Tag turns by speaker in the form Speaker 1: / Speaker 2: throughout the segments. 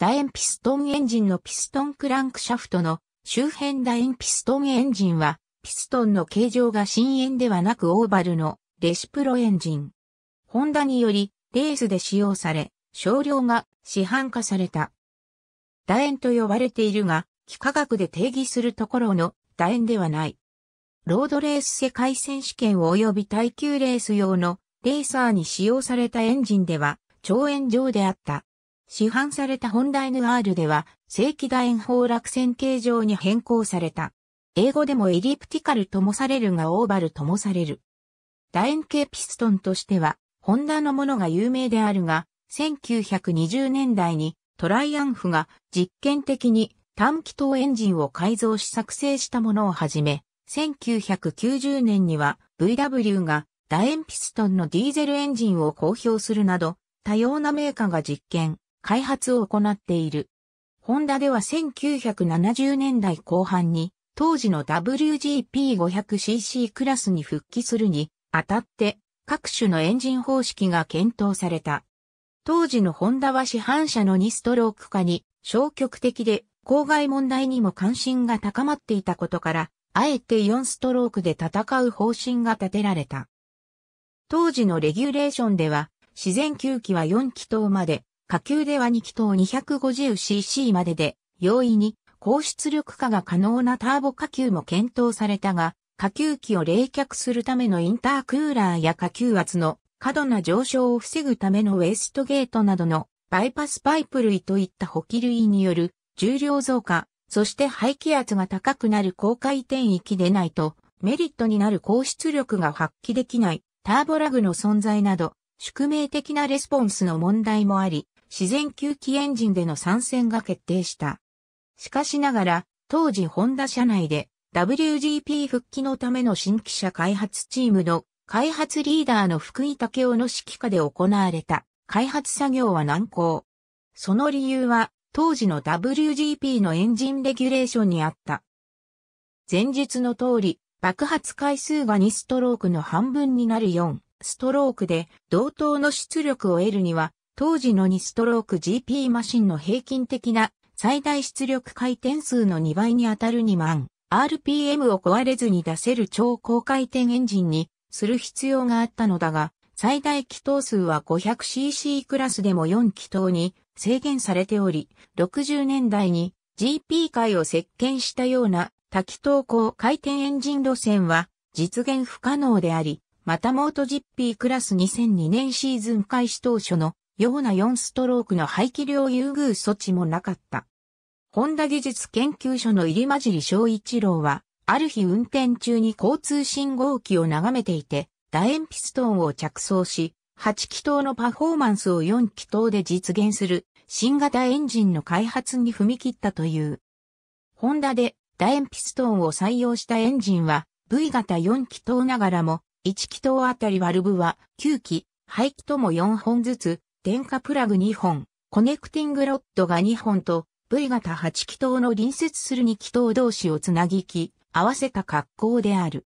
Speaker 1: 楕円ピストンエンジンのピストンクランクシャフトの周辺楕円ピストンエンジンは、ピストンの形状が深淵ではなくオーバルのレシプロエンジン。ホンダにより、レースで使用され、少量が市販化された。楕円と呼ばれているが、幾何学で定義するところの楕円ではない。ロードレース世界選手権及び耐久レース用のレーサーに使用されたエンジンでは、超円状であった。市販されたホンダ NR では正規楕円方落線形状に変更された。英語でもエリプティカルともされるがオーバルともされる。楕円形ピストンとしては、ホンダのものが有名であるが、1920年代にトライアンフが実験的に短気筒エンジンを改造し作成したものをはじめ、1990年には VW が楕円ピストンのディーゼルエンジンを公表するなど、多様なメーカーが実験、開発を行っている。ホンダでは1970年代後半に当時の WGP500cc クラスに復帰するにあたって各種のエンジン方式が検討された。当時のホンダは市販車の2ストローク化に消極的で公害問題にも関心が高まっていたことから、あえて4ストロークで戦う方針が立てられた。当時のレギュレーションでは、自然吸気は4気筒まで、下級では2気筒 250cc までで、容易に高出力化が可能なターボ下級も検討されたが、下級機を冷却するためのインタークーラーや下級圧の過度な上昇を防ぐためのウエストゲートなどのバイパスパイプ類といった補給類による重量増加、そして排気圧が高くなる高回転域でないとメリットになる高出力が発揮できないターボラグの存在など宿命的なレスポンスの問題もあり、自然吸気エンジンでの参戦が決定した。しかしながら、当時ホンダ社内で WGP 復帰のための新規車開発チームの開発リーダーの福井武雄の指揮下で行われた開発作業は難航。その理由は当時の WGP のエンジンレギュレーションにあった。前述の通り、爆発回数が2ストロークの半分になる4ストロークで同等の出力を得るには当時の2ストローク GP マシンの平均的な最大出力回転数の2倍に当たる2万 RPM を壊れずに出せる超高回転エンジンにする必要があったのだが、最大気筒数は 500cc クラスでも4気筒に制限されており、60年代に GP 界を席巻したような多気筒高回転エンジン路線は実現不可能であり、またモート GP クラス2002年シーズン開始当初のような4ストロークの排気量優遇措置もなかった。ホンダ技術研究所の入り混じり小一郎は、ある日運転中に交通信号機を眺めていて、楕円ピストンを着装し、8気筒のパフォーマンスを4気筒で実現する新型エンジンの開発に踏み切ったという。ホンダで楕円ピストンを採用したエンジンは V 型4気筒ながらも1気筒あたりワルブは9気、排気とも4本ずつ電化プラグ2本、コネクティングロッドが2本と V 型8気筒の隣接する2気筒同士をつなぎき、合わせた格好である。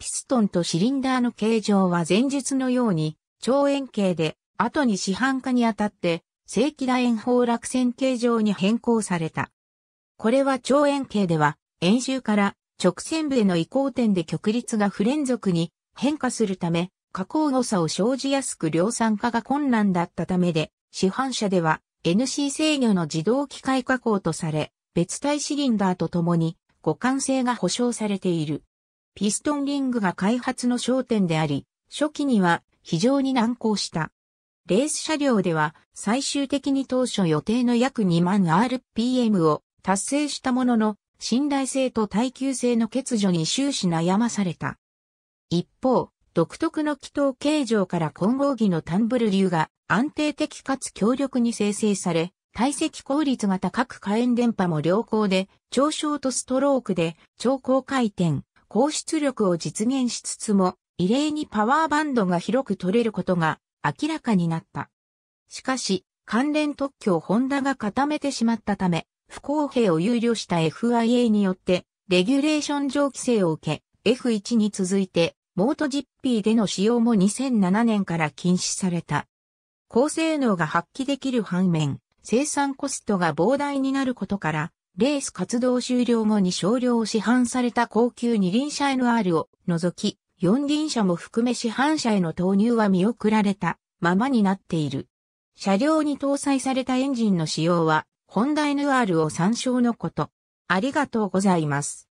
Speaker 1: ピストンとシリンダーの形状は前述のように長円形で、後に市販化にあたって正規楕円方落線形状に変更された。これは長円形では、円周から直線部への移行点で曲率が不連続に変化するため、加工誤差を生じやすく量産化が困難だったためで、市販車では NC 制御の自動機械加工とされ、別体シリンダーとともに互換性が保証されている。ピストンリングが開発の焦点であり、初期には非常に難航した。レース車両では最終的に当初予定の約2万 RPM を達成したものの、信頼性と耐久性の欠如に終始悩まされた。一方、独特の気筒形状から混合技のタンブル流が安定的かつ強力に生成され、体積効率が高く火炎電波も良好で、長小とストロークで超高回転、高出力を実現しつつも、異例にパワーバンドが広く取れることが明らかになった。しかし、関連特許をホンダが固めてしまったため、不公平を憂慮した FIA によって、レギュレーション上規制を受け、F1 に続いてモートジッピーでの使用も2007年から禁止された。高性能が発揮できる反面、生産コストが膨大になることから、レース活動終了後に少量を市販された高級二輪車 NR を除き、四輪車も含め市販車への投入は見送られたままになっている。車両に搭載されたエンジンの使用は、ホンダ NR を参照のこと。ありがとうございます。